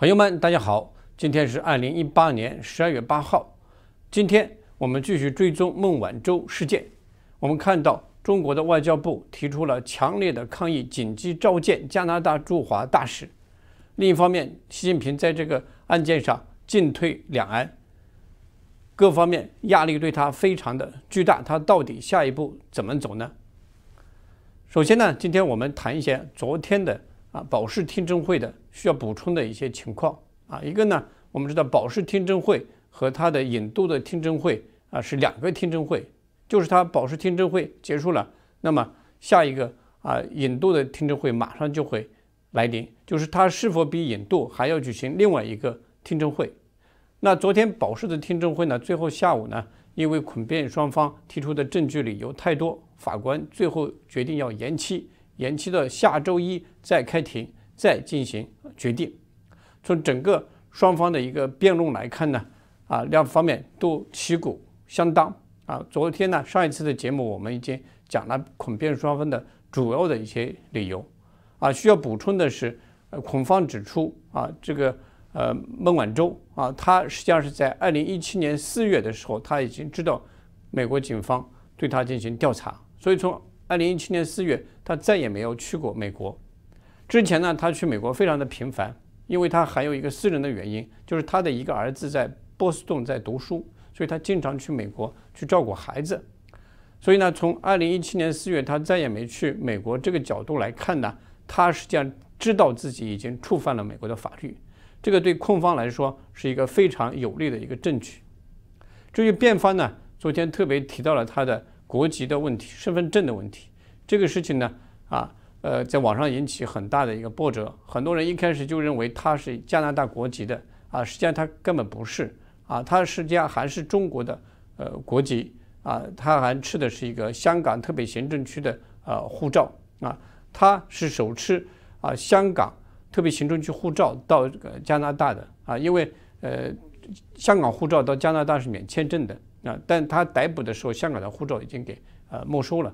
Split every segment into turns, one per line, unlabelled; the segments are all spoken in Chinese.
朋友们，大家好，今天是二零一八年十二月八号。今天我们继续追踪孟晚舟事件。我们看到中国的外交部提出了强烈的抗议，紧急召见加拿大驻华大使。另一方面，习近平在这个案件上进退两难，各方面压力对他非常的巨大。他到底下一步怎么走呢？首先呢，今天我们谈一下昨天的。啊，保释听证会的需要补充的一些情况啊，一个呢，我们知道保释听证会和他的引渡的听证会啊是两个听证会，就是他保释听证会结束了，那么下一个啊引渡的听证会马上就会来临，就是他是否比引渡还要举行另外一个听证会。那昨天保释的听证会呢，最后下午呢，因为控辩双方提出的证据理由太多，法官最后决定要延期。延期到下周一再开庭，再进行决定。从整个双方的一个辩论来看呢，啊，两方面都旗鼓相当啊。昨天呢，上一次的节目我们已经讲了恐辩双方的主要的一些理由啊。需要补充的是，呃、控方指出啊，这个呃孟晚舟啊，他实际上是在二零一七年四月的时候，他已经知道美国警方对他进行调查，所以从。二零一七年四月，他再也没有去过美国。之前呢，他去美国非常的频繁，因为他还有一个私人的原因，就是他的一个儿子在波士顿在读书，所以他经常去美国去照顾孩子。所以呢，从二零一七年四月他再也没去美国这个角度来看呢，他实际上知道自己已经触犯了美国的法律。这个对控方来说是一个非常有利的一个证据。至于辩方呢，昨天特别提到了他的。国籍的问题，身份证的问题，这个事情呢，啊，呃，在网上引起很大的一个波折。很多人一开始就认为他是加拿大国籍的，啊，实际上他根本不是，啊，他实际上还是中国的，呃，国籍，啊，他还持的是一个香港特别行政区的呃护照，啊，他是手持啊香港特别行政区护照到这个加拿大的，啊，因为呃，香港护照到加拿大是免签证的。啊，但他逮捕的时候，香港的护照已经给呃没收了，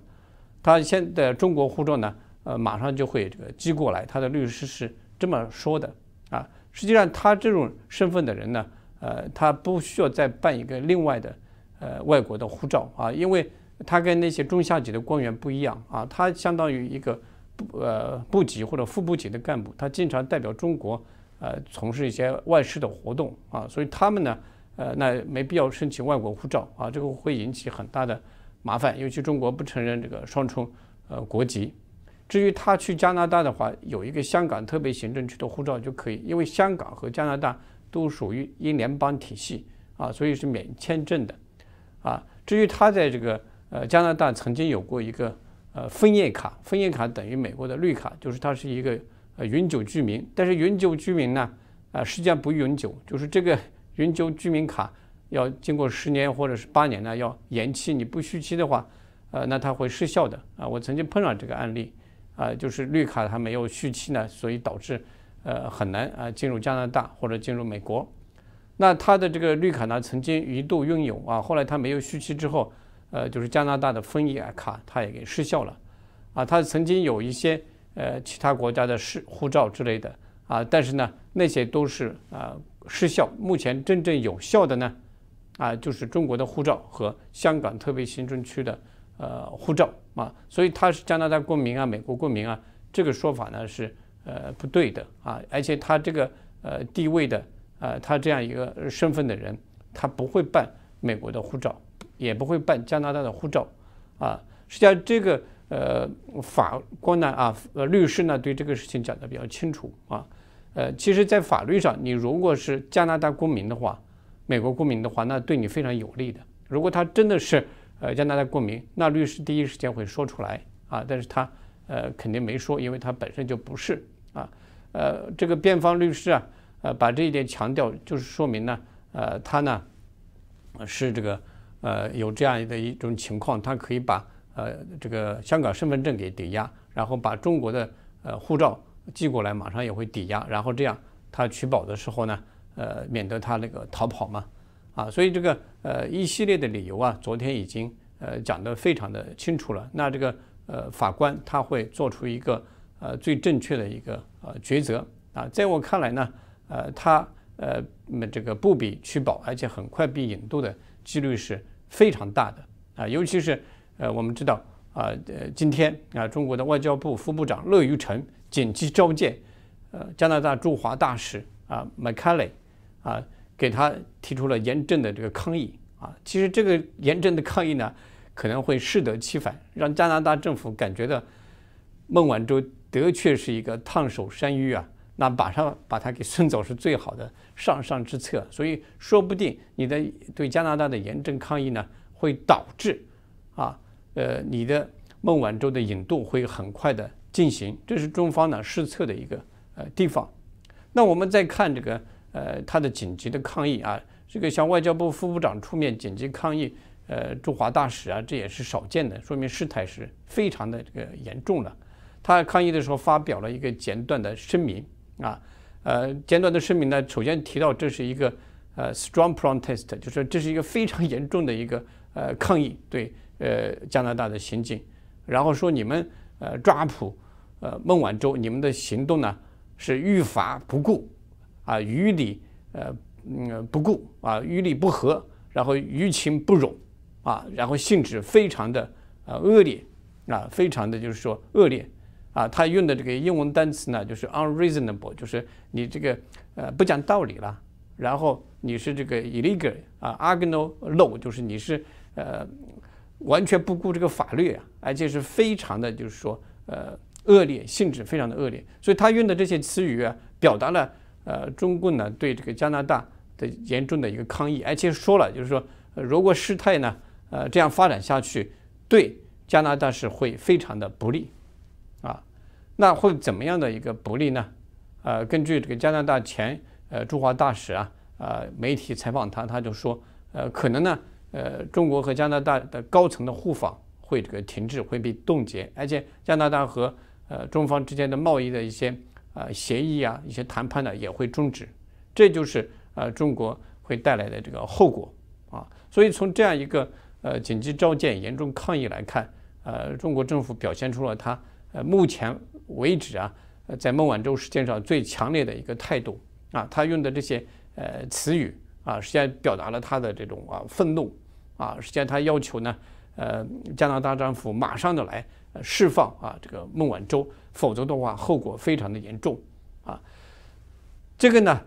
他现在中国护照呢，呃，马上就会这个寄过来。他的律师是这么说的啊，实际上他这种身份的人呢，呃，他不需要再办一个另外的呃外国的护照啊，因为他跟那些中下级的官员不一样啊，他相当于一个部呃部级或者副部级的干部，他经常代表中国呃从事一些外事的活动啊，所以他们呢。呃，那没必要申请外国护照啊，这个会引起很大的麻烦，尤其中国不承认这个双重呃国籍。至于他去加拿大的话，有一个香港特别行政区的护照就可以，因为香港和加拿大都属于英联邦体系啊，所以是免签证的啊。至于他在这个呃加拿大曾经有过一个呃枫叶卡，枫叶卡等于美国的绿卡，就是他是一个呃永久居民，但是永久居民呢啊，实际上不永久，就是这个。永久居民卡要经过十年或者是八年呢，要延期。你不续期的话，呃，那它会失效的啊。我曾经碰到这个案例，啊，就是绿卡它没有续期呢，所以导致，呃，很难啊进入加拿大或者进入美国。那他的这个绿卡呢，曾经一度拥有啊，后来他没有续期之后，呃，就是加拿大的枫叶卡他也给失效了，啊，他曾经有一些呃其他国家的视护照之类的啊，但是呢，那些都是啊。失效。目前真正有效的呢，啊，就是中国的护照和香港特别行政区的呃护照啊。所以他是加拿大公民啊，美国公民啊，这个说法呢是呃不对的啊。而且他这个呃地位的呃他这样一个身份的人，他不会办美国的护照，也不会办加拿大的护照啊。实际上，这个呃法官呢啊，律师呢对这个事情讲的比较清楚啊。呃，其实，在法律上，你如果是加拿大公民的话，美国公民的话，那对你非常有利的。如果他真的是呃加拿大公民，那律师第一时间会说出来啊。但是他呃肯定没说，因为他本身就不是啊。呃，这个辩方律师啊，呃把这一点强调，就是说明呢，呃他呢是这个呃有这样的一种情况，他可以把呃这个香港身份证给抵押，然后把中国的呃护照。寄过来马上也会抵押，然后这样他取保的时候呢，呃，免得他那个逃跑嘛，啊，所以这个呃一系列的理由啊，昨天已经呃讲的非常的清楚了。那这个呃法官他会做出一个呃最正确的一个呃抉择啊，在我看来呢，呃他呃这个不比取保，而且很快被引渡的几率是非常大的啊，尤其是呃我们知道啊，呃今天啊中国的外交部副部长乐于成。紧急召见，呃，加拿大驻华大使啊，l l 雷，啊，给他提出了严正的这个抗议啊。其实这个严正的抗议呢，可能会适得其反，让加拿大政府感觉到孟晚舟的确是一个烫手山芋啊，那马上把他给送走是最好的上上之策。所以说不定你的对加拿大的严正抗议呢，会导致啊，呃，你的孟晚舟的引渡会很快的。进行，这是中方呢试测的一个呃地方。那我们再看这个呃他的紧急的抗议啊，这个像外交部副部长出面紧急抗议，呃驻华大使啊，这也是少见的，说明事态是非常的这个严重的。他抗议的时候发表了一个简短的声明啊，呃简短的声明呢，首先提到这是一个呃 strong protest，就说这是一个非常严重的一个呃抗议对呃加拿大的行径，然后说你们呃抓捕。呃，孟晚舟，你们的行动呢是于法不顾啊，于理呃嗯不顾啊，于理不合，然后于情不容啊，然后性质非常的啊恶劣啊，非常的就是说恶劣啊。他用的这个英文单词呢，就是 unreasonable，就是你这个呃不讲道理了。然后你是这个 illegal 啊 a r g u no law，就是你是呃完全不顾这个法律啊，而且是非常的就是说呃。恶劣性质非常的恶劣，所以他用的这些词语啊，表达了呃，中共呢对这个加拿大的严重的一个抗议，而且说了，就是说，如果事态呢，呃，这样发展下去，对加拿大是会非常的不利，啊，那会怎么样的一个不利呢？呃，根据这个加拿大前呃驻华大使啊，呃媒体采访他，他就说，呃，可能呢，呃，中国和加拿大的高层的互访会这个停滞，会被冻结，而且加拿大和呃，中方之间的贸易的一些呃协议啊，一些谈判呢也会终止，这就是呃中国会带来的这个后果啊。所以从这样一个呃紧急召见、严重抗议来看，呃，中国政府表现出了他呃目前为止啊在孟晚舟事件上最强烈的一个态度啊。他用的这些呃词语啊，实际上表达了他的这种啊愤怒啊，实际上他要求呢。呃，加拿大政府马上就来释放啊，这个孟晚舟，否则的话后果非常的严重啊。这个呢，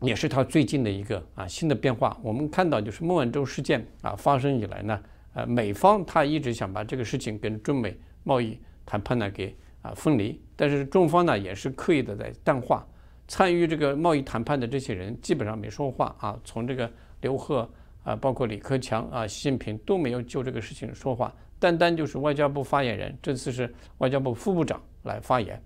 也是他最近的一个啊新的变化。我们看到，就是孟晚舟事件啊发生以来呢，呃，美方他一直想把这个事情跟中美贸易谈判呢给啊分离，但是中方呢也是刻意的在淡化参与这个贸易谈判的这些人基本上没说话啊。从这个刘鹤。啊，包括李克强啊，习近平都没有就这个事情说话，单单就是外交部发言人，这次是外交部副部长来发言，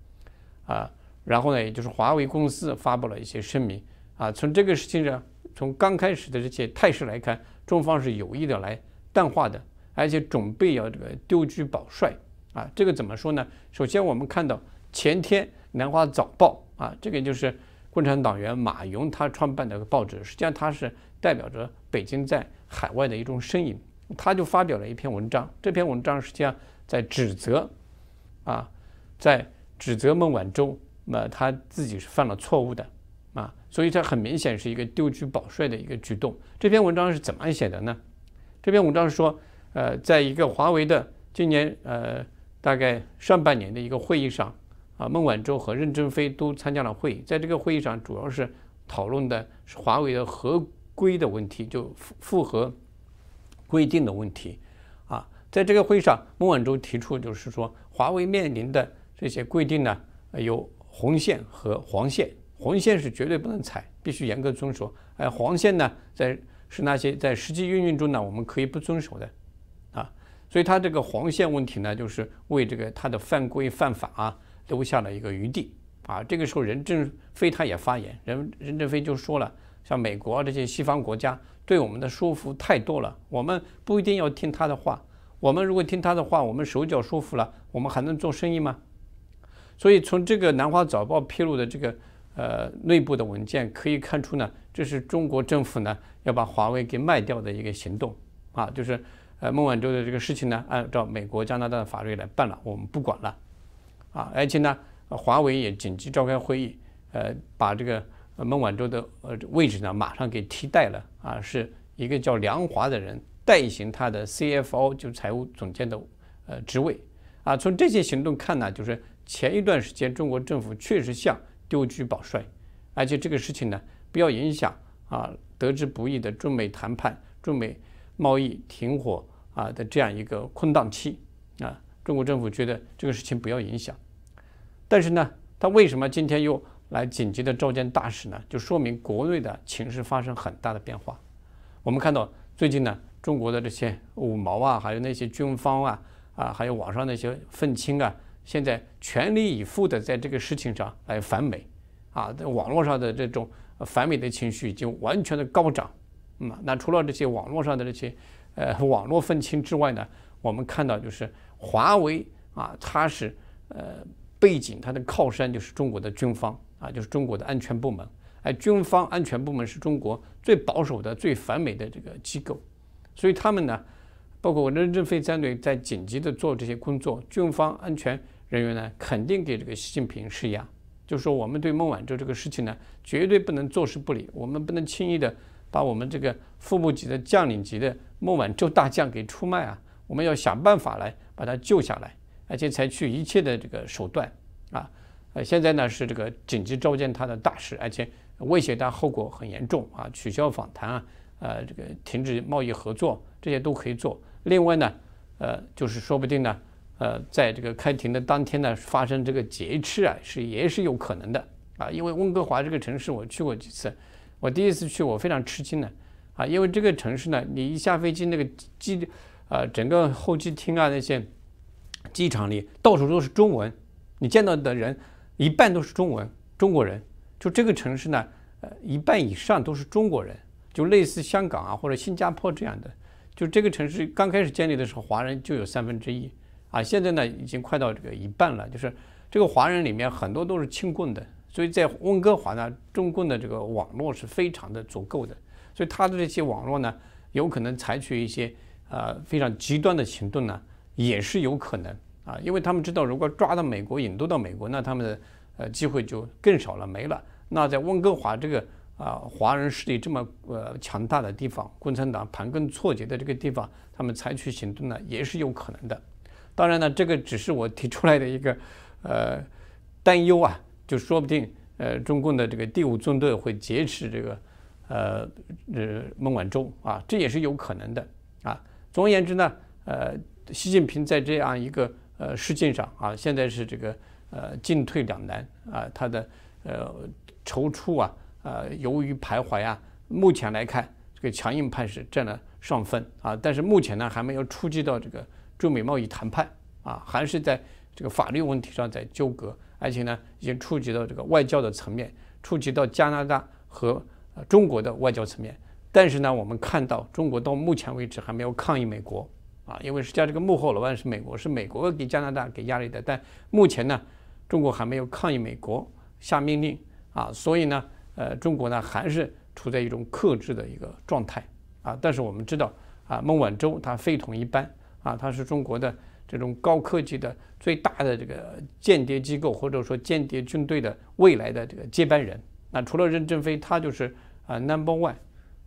啊，然后呢，也就是华为公司发布了一些声明，啊，从这个事情上，从刚开始的这些态势来看，中方是有意的来淡化的，而且准备要这个丢车保帅，啊，这个怎么说呢？首先我们看到前天《南华早报》啊，这个就是。共产党员马云他创办的报纸，实际上他是代表着北京在海外的一种身影。他就发表了一篇文章，这篇文章实际上在指责，啊，在指责孟晚舟，嘛他自己是犯了错误的，啊，所以他很明显是一个丢车保帅的一个举动。这篇文章是怎么写的呢？这篇文章说，呃，在一个华为的今年呃大概上半年的一个会议上。啊，孟晚舟和任正非都参加了会议。在这个会议上，主要是讨论的是华为的合规的问题，就符合规定的问题。啊，在这个会上，孟晚舟提出，就是说华为面临的这些规定呢，有红线和黄线。红线是绝对不能踩，必须严格遵守。而黄线呢，在是那些在实际运营中呢，我们可以不遵守的。啊，所以他这个黄线问题呢，就是为这个他的犯规犯法啊。留下了一个余地啊！这个时候，任正非他也发言，任任正非就说了：“像美国这些西方国家对我们的说服太多了，我们不一定要听他的话。我们如果听他的话，我们手脚舒服了，我们还能做生意吗？”所以，从这个《南华早报》披露的这个呃内部的文件可以看出呢，这是中国政府呢要把华为给卖掉的一个行动啊！就是呃孟晚舟的这个事情呢，按照美国、加拿大法律来办了，我们不管了。啊，而且呢，华为也紧急召开会议，呃，把这个孟晚舟的呃位置呢马上给替代了，啊，是一个叫梁华的人代行他的 CFO 就财务总监的呃职位，啊，从这些行动看呢，就是前一段时间中国政府确实像丢车保帅，而且这个事情呢不要影响啊得之不易的中美谈判、中美贸易停火啊的这样一个空档期啊。中国政府觉得这个事情不要影响，但是呢，他为什么今天又来紧急的召见大使呢？就说明国内的情势发生很大的变化。我们看到最近呢，中国的这些五毛啊，还有那些军方啊，啊，还有网上那些愤青啊，现在全力以赴的在这个事情上来反美，啊，在网络上的这种反美的情绪已经完全的高涨。嗯，那除了这些网络上的这些呃网络愤青之外呢，我们看到就是。华为啊，它是呃背景，它的靠山就是中国的军方啊，就是中国的安全部门。哎，军方安全部门是中国最保守的、最反美的这个机构，所以他们呢，包括我任正非战队在紧急的做这些工作。军方安全人员呢，肯定给这个习近平施压，就说我们对孟晚舟这个事情呢，绝对不能坐视不理，我们不能轻易的把我们这个副部级的将领级的孟晚舟大将给出卖啊。我们要想办法来把他救下来，而且采取一切的这个手段啊！呃，现在呢是这个紧急召见他的大使，而且威胁他后果很严重啊，取消访谈啊，呃，这个停止贸易合作，这些都可以做。另外呢，呃，就是说不定呢，呃，在这个开庭的当天呢，发生这个劫持啊，是也是有可能的啊。因为温哥华这个城市我去过几次，我第一次去我非常吃惊的啊，因为这个城市呢，你一下飞机那个机。呃，整个候机厅啊，那些机场里到处都是中文，你见到的人一半都是中文，中国人。就这个城市呢，呃，一半以上都是中国人，就类似香港啊或者新加坡这样的。就这个城市刚开始建立的时候，华人就有三分之一啊，现在呢已经快到这个一半了。就是这个华人里面很多都是亲共的，所以在温哥华呢，中共的这个网络是非常的足够的，所以他的这些网络呢，有可能采取一些。呃，非常极端的行动呢，也是有可能啊，因为他们知道，如果抓到美国，引渡到美国，那他们呃机会就更少了，没了。那在温哥华这个啊，华人势力这么呃强大的地方，共产党盘根错节的这个地方，他们采取行动呢，也是有可能的。当然呢，这个只是我提出来的一个呃担忧啊，就说不定呃，中共的这个第五纵队会劫持这个呃呃孟晚舟啊，这也是有可能的。总而言之呢，呃，习近平在这样一个呃事件上啊，现在是这个呃进退两难啊，他的呃踌躇啊，呃犹豫徘徊啊。目前来看，这个强硬派是占了上风啊，但是目前呢还没有触及到这个中美贸易谈判啊，还是在这个法律问题上在纠葛，而且呢已经触及到这个外交的层面，触及到加拿大和中国的外交层面。但是呢，我们看到中国到目前为止还没有抗议美国啊，因为实际上这个幕后老板是美国，是美国给加拿大给压力的。但目前呢，中国还没有抗议美国下命令啊，所以呢，呃，中国呢还是处在一种克制的一个状态啊。但是我们知道啊，孟晚舟她非同一般啊，她是中国的这种高科技的最大的这个间谍机构或者说间谍军队的未来的这个接班人。那除了任正非，他就是啊 number one。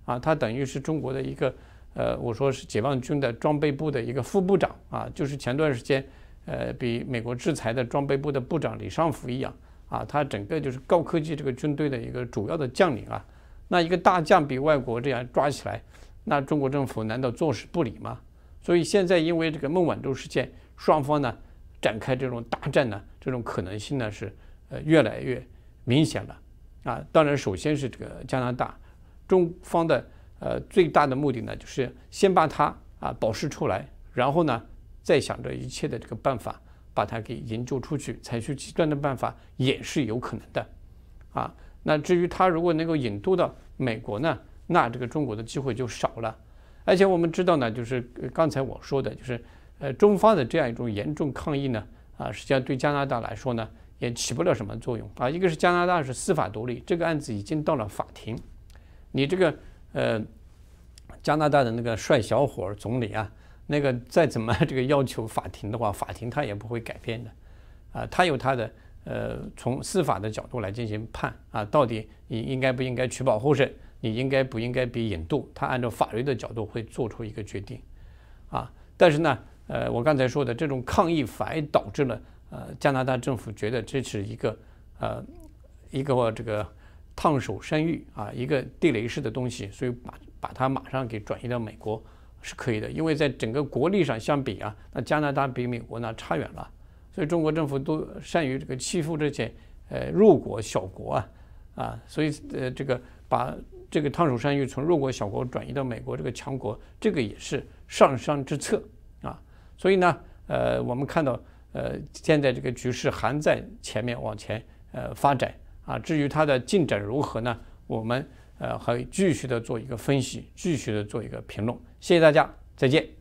啊，他等于是中国的一个，呃，我说是解放军的装备部的一个副部长啊，就是前段时间，呃，被美国制裁的装备部的部长李尚福一样啊，他整个就是高科技这个军队的一个主要的将领啊，那一个大将被外国这样抓起来，那中国政府难道坐视不理吗？所以现在因为这个孟晚舟事件，双方呢展开这种大战呢，这种可能性呢是呃越来越明显了啊，当然首先是这个加拿大。中方的呃最大的目的呢，就是先把它啊保释出来，然后呢再想着一切的这个办法把它给营救出去。采取极端的办法也是有可能的，啊，那至于他如果能够引渡到美国呢，那这个中国的机会就少了。而且我们知道呢，就是刚才我说的，就是呃中方的这样一种严重抗议呢，啊，实际上对加拿大来说呢也起不了什么作用啊。一个是加拿大是司法独立，这个案子已经到了法庭。你这个呃，加拿大的那个帅小伙总理啊，那个再怎么这个要求法庭的话，法庭他也不会改变的，啊，他有他的呃，从司法的角度来进行判啊，到底你应该不应该取保候审，你应该不应该被引渡，他按照法律的角度会做出一个决定，啊，但是呢，呃，我刚才说的这种抗议反而导致了呃，加拿大政府觉得这是一个呃，一个这个。烫手山芋啊，一个地雷式的东西，所以把把它马上给转移到美国是可以的，因为在整个国力上相比啊，那加拿大比美国呢差远了，所以中国政府都善于这个欺负这些呃弱国小国啊，啊，所以呃这个把这个烫手山芋从弱国小国转移到美国这个强国，这个也是上上之策啊，所以呢，呃，我们看到呃现在这个局势还在前面往前呃发展。啊，至于它的进展如何呢？我们呃，会继续的做一个分析，继续的做一个评论。谢谢大家，再见。